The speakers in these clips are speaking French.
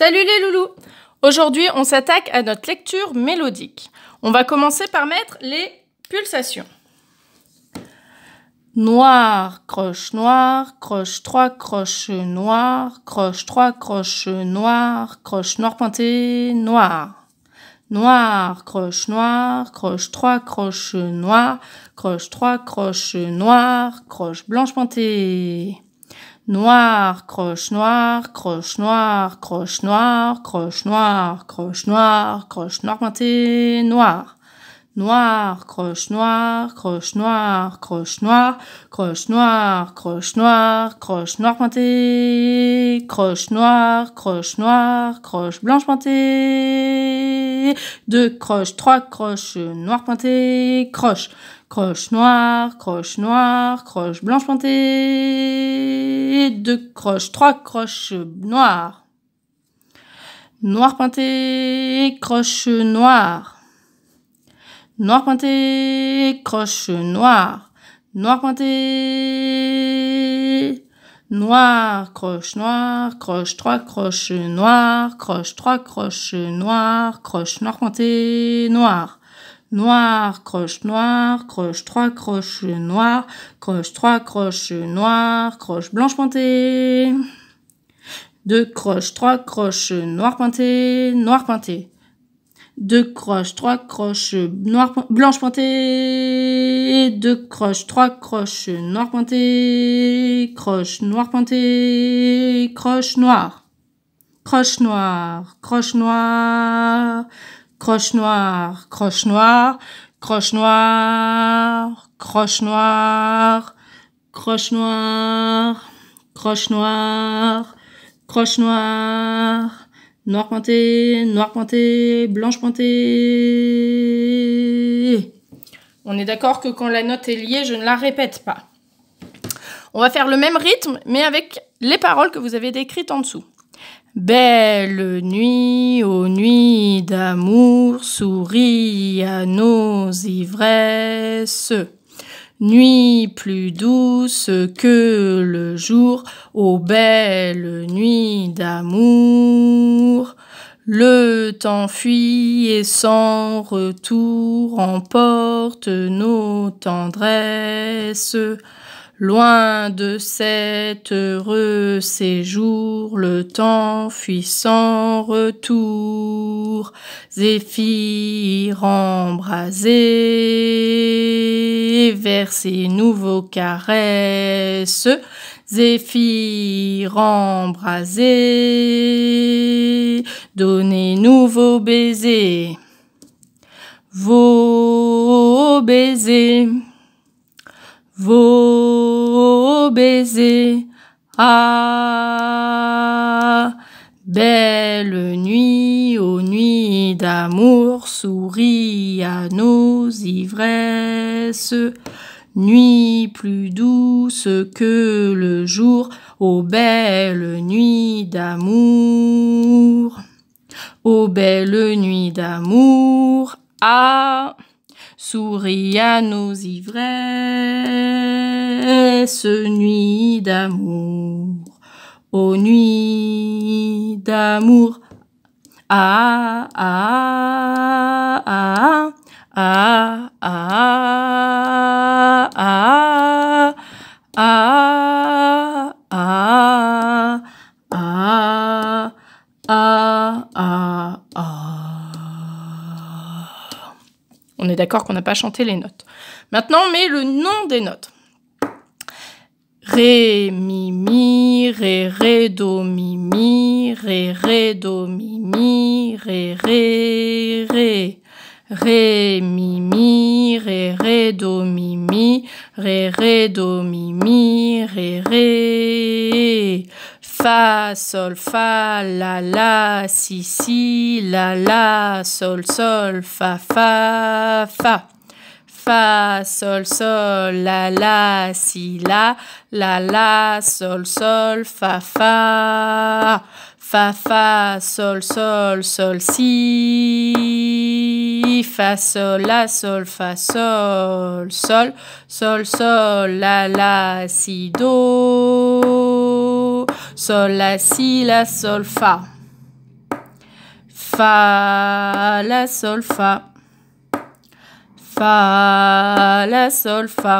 Salut les loulous Aujourd'hui, on s'attaque à notre lecture mélodique. On va commencer par mettre les pulsations. Noir, croche, noire, croche trois, croche noir, croche trois, croche noir, croche noire pointée, noir. Noir, croche noire, croche trois, croche noir, croche trois, croche noir, croche blanche pointée. Noir, croche noir, croche noir, croche noir, croche noir, croche noir, croche pointé, noir. Noir, croche noir, croche noir, croche noir, croche noir, croche noir, croche noir pointé, croche noir, croche noir, croche blanche pointée. De deux croches, trois croches euh, noires pointées, croche, croche noire, croche noire, croche blanche pointée, deux croches, trois croches euh, noires, noires pointées, croche noire, noires pointées, croche noire, noires pointées. Noir, croche, noir, croche, trois croches, noir, croche, trois croches, noir, croche, noir pointé, noir. Noir, croche, noir, croche, trois croches, noir, croche, trois croches, noir, croche, blanche pointée. Deux croches, trois croches, noir pointé, noir pointé deux croches, trois croches, euh, noir, blanche pointée, deux croches, trois croches, noir pointée, croche, noir pointée, croche noire, croche noire, croche noire, croche noire, croche noire, croche noire, croche noire, croche noire, croche noire, croche noire, Noir pointé, noir pointé, blanche pointée. On est d'accord que quand la note est liée, je ne la répète pas. On va faire le même rythme, mais avec les paroles que vous avez décrites en dessous. Belle nuit, aux nuit d'amour, souris à nos ivresses nuit plus douce que le jour, ô belle nuit d'amour. Le temps fuit et sans retour emporte nos tendresses. Loin de cet heureux séjour, le temps fuit sans retour, zéphyr embrasé vers ses nouveaux caresses, zéphyr embrasé, donnez nouveaux baisers, vos baisers vos baisers. Ah, belle nuit, aux nuits d'amour, souris à nos ivresses. Nuit plus douce que le jour, ô belle nuit d'amour. Ô belle nuit d'amour, ah Souris à nos ivresses, nuit d'amour, ô nuit d'amour. ah, ah, ah, ah, ah, ah. ah, ah, ah. d'accord qu'on n'a pas chanté les notes. Maintenant, on met le nom des notes. Ré, mi, mi, ré, ré, do, mi, mi, ré, ré, do, mi, mi, ré, ré, ré. Ré, mi, mi, ré, ré, do, mi, mi, ré, ré, do, mi, mi, ré, ré. Fa, sol, fa, la, la, si, si, la, la, sol, sol, fa, fa, fa. Fa, sol, sol, la, la, si, la, la, la, sol, sol, fa, fa. Fa, fa, sol, sol, sol, si. Fa, sol, la, sol, fa, sol, sol, sol, sol, la, la, si, do. Sol, la, si, la, sol, fa. Fa, la, sol, fa. Fa, la, sol, fa.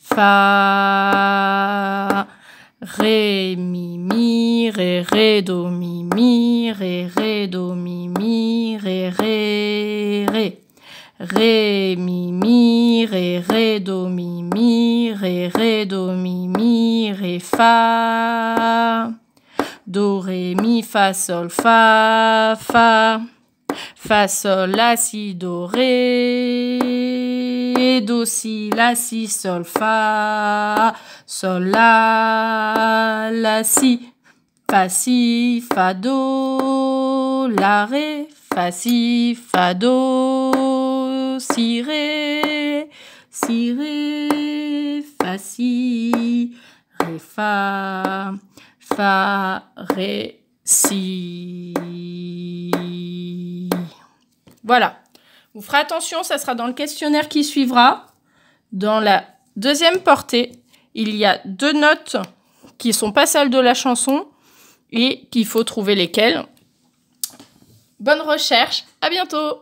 Fa. Ré, mi, mi, ré, ré, do, mi, mi, ré, ré, do, mi, mi, ré, ré, ré. Ré, mi, mi, ré, ré, do, mi, mi, ré, ré, do, mi, mi ré, fa. Do, ré, mi, fa, sol, fa, fa. Fa, sol, la, si, do, ré. Do, si, la, si, sol, fa. Sol, la, la, si. Fa, si, fa, do, la, ré. Fa, si, fa, do, si, ré. Si, ré, fa, si fa, fa, ré, si. Voilà. Vous ferez attention, ça sera dans le questionnaire qui suivra. Dans la deuxième portée, il y a deux notes qui ne sont pas celles de la chanson et qu'il faut trouver lesquelles. Bonne recherche, à bientôt